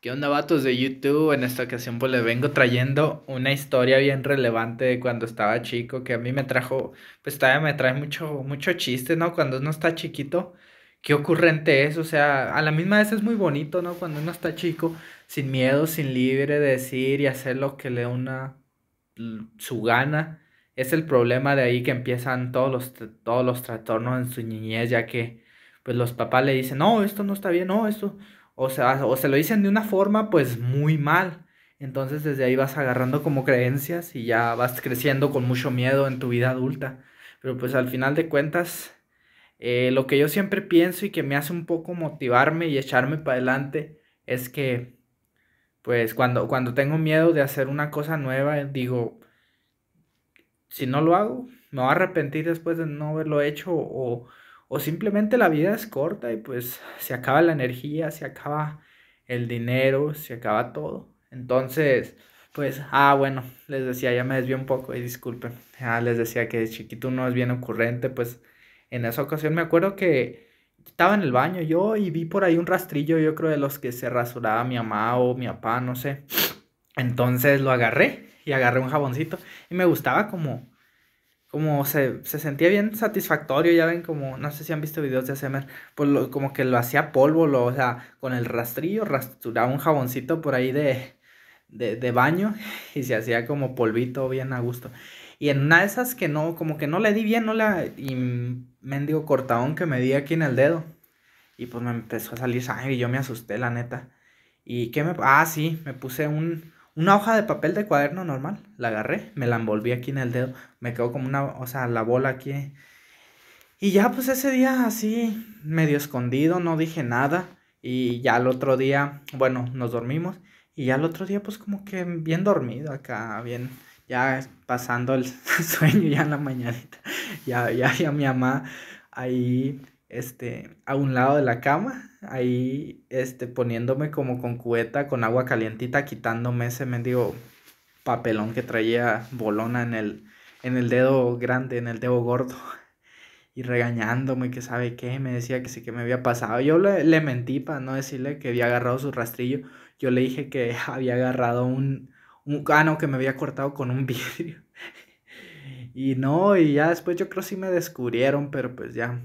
¿Qué onda, vatos de YouTube? En esta ocasión, pues les vengo trayendo una historia bien relevante de cuando estaba chico, que a mí me trajo, pues todavía me trae mucho, mucho chiste, ¿no? Cuando uno está chiquito, qué ocurrente es, o sea, a la misma vez es muy bonito, ¿no? Cuando uno está chico, sin miedo, sin libre de decir y hacer lo que le una mm, su gana. Es el problema de ahí que empiezan todos los, todos los trastornos en su niñez, ya que pues los papás le dicen, no, esto no está bien, no, esto o, se lo dicen de una forma pues muy mal. Entonces desde ahí vas agarrando como creencias y ya vas creciendo con mucho miedo en tu vida adulta. Pero pues al final de cuentas, eh, lo que yo siempre pienso y que me hace un poco motivarme y echarme para adelante es que pues cuando, cuando tengo miedo de hacer una cosa nueva, digo, si no lo hago, me voy a arrepentir después de no haberlo hecho o, o simplemente la vida es corta y pues se acaba la energía, se acaba el dinero, se acaba todo. Entonces, pues, ah, bueno, les decía, ya me desvié un poco y disculpen. Ah, les decía que de chiquito no es bien ocurrente, pues en esa ocasión me acuerdo que estaba en el baño yo y vi por ahí un rastrillo, yo creo de los que se rasuraba mi mamá o mi papá, no sé. Entonces lo agarré y agarré un jaboncito y me gustaba como como se, sentía bien satisfactorio, ya ven, como, no sé si han visto videos de Semer, pues lo, como que lo hacía polvo, lo, o sea, con el rastrillo rasturaba un jaboncito por ahí de, de, baño y se hacía como polvito bien a gusto. Y en una de esas que no, como que no le di bien, no la, y mendigo cortaón que me di aquí en el dedo. Y pues me empezó a salir sangre y yo me asusté, la neta. ¿Y qué me...? Ah, sí, me puse un, una hoja de papel de cuaderno normal. La agarré, me la envolví aquí en el dedo. Me quedó como una, o sea, la bola aquí. Y ya pues ese día así, medio escondido, no dije nada. Y ya al otro día, bueno, nos dormimos. Y ya el otro día pues como que bien dormido acá, bien, ya pasando el sueño ya en la mañanita. Ya, ya, ya mi mamá ahí este, a un lado de la cama, ahí, este, poniéndome como con cubeta, con agua calientita, quitándome ese mendigo papelón que traía bolona en el, en el dedo grande, en el dedo gordo, y regañándome, que sabe qué, me decía que sí que me había pasado. Yo le, le mentí para no decirle que había agarrado su rastrillo, yo le dije que había agarrado un, un ah, que me había cortado con un vidrio. Y no, y ya después yo creo sí me descubrieron, pero pues ya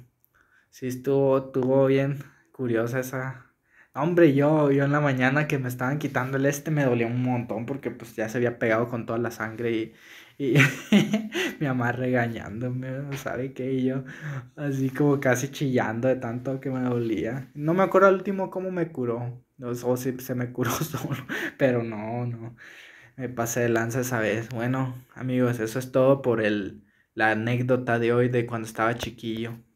sí estuvo, estuvo bien curiosa esa. Hombre, yo, yo en la mañana que me estaban quitando el este me dolía un montón porque pues ya se había pegado con toda la sangre y, y mi mamá regañándome, ¿sabe qué? Y yo así como casi chillando de tanto que me dolía. No me acuerdo al último cómo me curó, o, o si se me curó solo, pero no, no. Me pasé de lanza esa vez. Bueno, amigos, eso es todo por el, la anécdota de hoy de cuando estaba chiquillo.